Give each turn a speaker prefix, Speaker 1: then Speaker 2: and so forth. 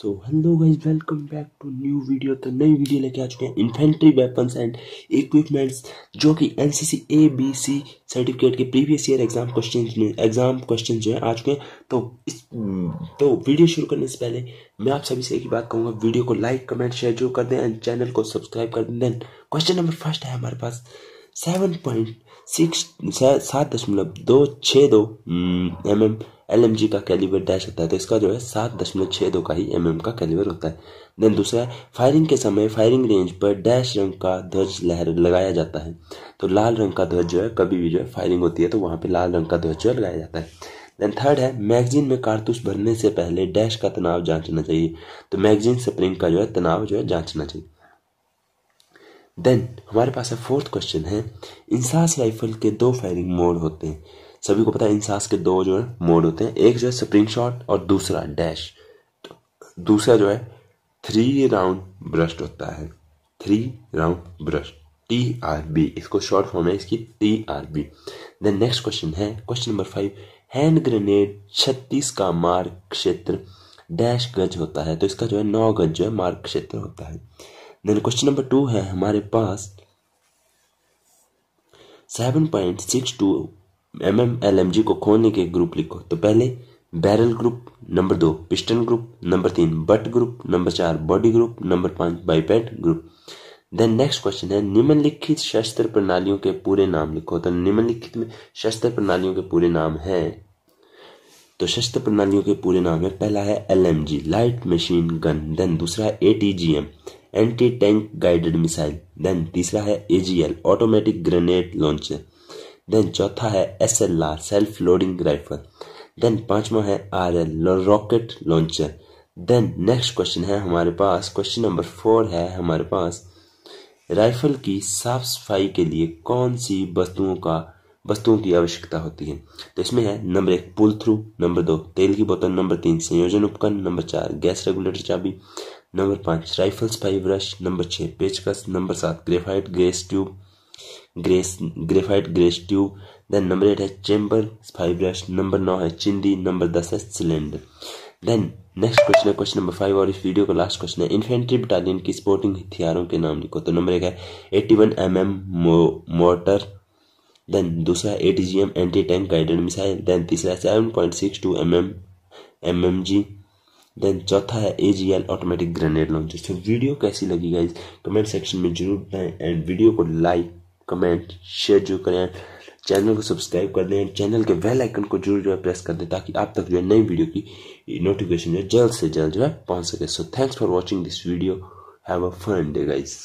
Speaker 1: so hello guys welcome back to new video तो नई video लेके आ चुके हैं इन्फेंट्री वेपन्स एंड इक्विपमेंट्स जो कि NCC A B C certificate के प्रीवियस ईयर एग्जाम क्वेश्चन में एग्जाम क्वेश्चन जो है आ चुके हैं तो इस तो वीडियो शुरू करने से पहले मैं आप सभी से एक ही बात कहूँगा वीडियो को लाइक कमेंट शेयर जो कर दें एंड चैनल को सब्सक्राइब कर दें देन क्वेश्चन नंबर फर्स्ट है हमारे पास सेवन पॉइंट सिक्स सात दशमलव दो छः दो एम हम्म, एम एल का कैलिबर डैश होता है तो इसका जो है सात दशमलव छः दो का ही एम mm का कैलिबर होता है देन दूसरा फायरिंग के समय फायरिंग रेंज पर डैश रंग का ध्वज लहर लगाया जाता है तो लाल रंग का ध्वज जो है कभी भी जो है फायरिंग होती है तो वहाँ पर लाल रंग का ध्वज जो लगाया जाता है देन थर्ड है मैगजीन में कारतूस भरने से पहले डैश का तनाव जांचना चाहिए तो मैगजीन स्प्रिंग का जो है तनाव जो है जांचना चाहिए देन हमारे पास है फोर्थ क्वेश्चन है इंसास राइफल के दो फायरिंग मोड होते हैं सभी को पता है इन सांस के दो जो है मोड होते हैं एक जो है स्प्रिंग शॉट और दूसरा डैश तो दूसरा जो है थ्री राउंड ब्रस्ट होता है three round burst T R B इसको शॉर्ट फॉर्म है इसकी T R B then next question है question number five hand grenade छत्तीस का मार्ग क्षेत्र डैश गज होता है तो इसका जो है नौ गज जो है मार्ग क्षेत्र होता है देन क्वेश्चन नंबर टू है हमारे पास seven point six two M M L M G को खोलने के ग्रुप लिखो तो पहले बैरल ग्रुप नंबर दो पिस्टन ग्रुप नंबर तीन बट ग्रुप नंबर चार बॉडी ग्रुप नंबर पाँच bipod group then next question है निम्नलिखित शस्त्र प्रणालियों के पूरे नाम लिखो तो निम्नलिखित में शस्त्र प्रणालियों के पूरे नाम है तो शस्त्र प्रणालियों के पूरे नाम है पहला है L M G light machine gun then दूसरा है A T G M anti tank guided missile then तीसरा है A G L automatic grenade launcher then चौथा है S L R self loading rifle then पांचवा है R L rocket launcher then next question है हमारे पास क्वेश्चन नंबर फोर है हमारे पास राइफल की साफ सफाई के लिए कौन सी वस्तुओं का वस्तुओं की आवश्यकता होती है तो इसमें है नंबर एक पुल थ्रू नंबर दो तेल की बोतल नंबर तीन संयोजन उपकरण नंबर चार गैस रेगुलेटर चाबी नंबर पांच राइफल फाइव ब्रश नंबर छह पेचकस नंबर सात graphite gas tube grease graphite grease tube then number eight है चेम्बर फाइव ब्रश नंबर नौ है चिंदी नंबर दस है सिलेंडर देन नेक्स्ट क्वेश्चन है क्वेश्चन नंबर फाइव और इस वीडियो का लास्ट क्वेश्चन है इन्फेंट्री बटालियन की स्पोर्टिंग हथियारों के नाम लिखो तो नंबर एक है eighty one M M motor then दूसरा है AT G M anti tank guided missile then तीसरा है seven point six two M M M M G then चौथा है A G L automatic grenade launcher तो video कैसी लगी guys comment section में जरूर बताएं एंड वीडियो को लाइक कमेंट शेयर जो करें चैनल को सब्सक्राइब कर दें चैनल के बेल आइकन को जरूर जो है प्रेस कर दें ताकि आप तक जो है नई वीडियो की नोटिफिकेशन जो है जल्द से जल्द जो है पहुंच सके so thanks for watching this video have a fun day guys